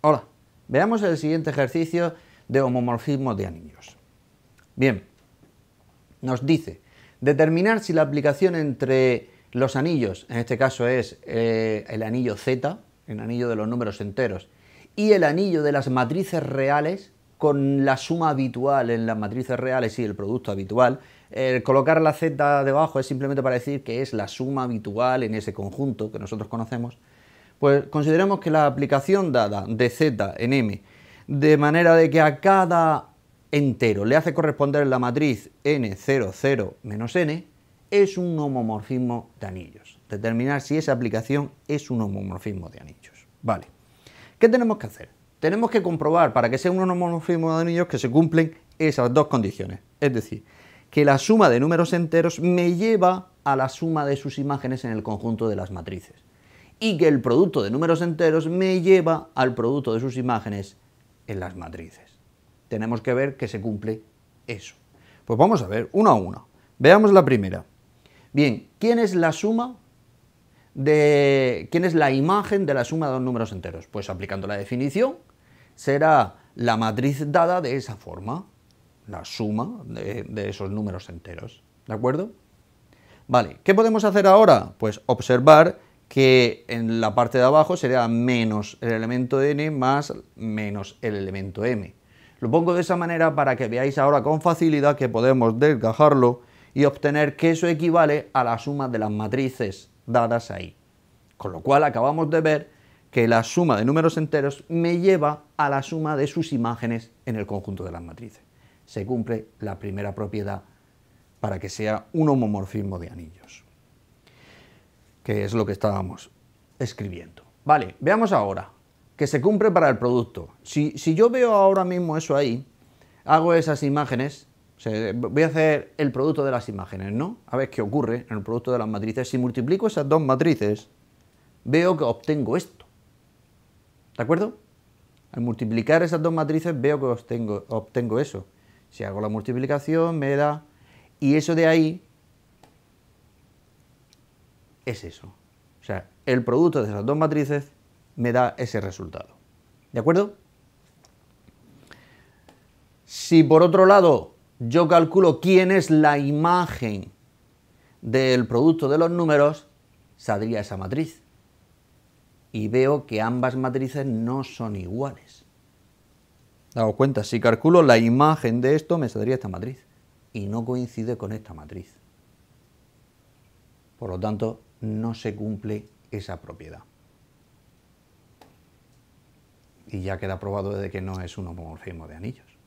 Hola, veamos el siguiente ejercicio de homomorfismo de anillos. Bien, nos dice determinar si la aplicación entre los anillos, en este caso es eh, el anillo Z, el anillo de los números enteros, y el anillo de las matrices reales, con la suma habitual en las matrices reales y el producto habitual, colocar la Z debajo es simplemente para decir que es la suma habitual en ese conjunto que nosotros conocemos, pues consideremos que la aplicación dada de z en m, de manera de que a cada entero le hace corresponder la matriz n00 menos n, es un homomorfismo de anillos. Determinar si esa aplicación es un homomorfismo de anillos. Vale. ¿Qué tenemos que hacer? Tenemos que comprobar para que sea un homomorfismo de anillos que se cumplen esas dos condiciones. Es decir, que la suma de números enteros me lleva a la suma de sus imágenes en el conjunto de las matrices y que el producto de números enteros me lleva al producto de sus imágenes en las matrices. Tenemos que ver que se cumple eso. Pues vamos a ver, uno a uno. Veamos la primera. Bien, ¿quién es la suma de... quién es la imagen de la suma de los números enteros? Pues aplicando la definición, será la matriz dada de esa forma, la suma de, de esos números enteros. ¿De acuerdo? Vale, ¿qué podemos hacer ahora? Pues observar que en la parte de abajo sería menos el elemento n más menos el elemento m. Lo pongo de esa manera para que veáis ahora con facilidad que podemos desgajarlo y obtener que eso equivale a la suma de las matrices dadas ahí. Con lo cual acabamos de ver que la suma de números enteros me lleva a la suma de sus imágenes en el conjunto de las matrices. Se cumple la primera propiedad para que sea un homomorfismo de anillos que es lo que estábamos escribiendo. Vale, veamos ahora, que se cumple para el producto. Si, si yo veo ahora mismo eso ahí, hago esas imágenes, voy a hacer el producto de las imágenes, ¿no? A ver qué ocurre en el producto de las matrices. Si multiplico esas dos matrices, veo que obtengo esto. ¿De acuerdo? Al multiplicar esas dos matrices veo que obtengo eso. Si hago la multiplicación me da... Y eso de ahí es eso. O sea, el producto de esas dos matrices me da ese resultado. ¿De acuerdo? Si por otro lado yo calculo quién es la imagen del producto de los números, saldría esa matriz. Y veo que ambas matrices no son iguales. Daos cuenta, si calculo la imagen de esto, me saldría esta matriz. Y no coincide con esta matriz. Por lo tanto, no se cumple esa propiedad. Y ya queda probado de que no es un homomorfismo de anillos.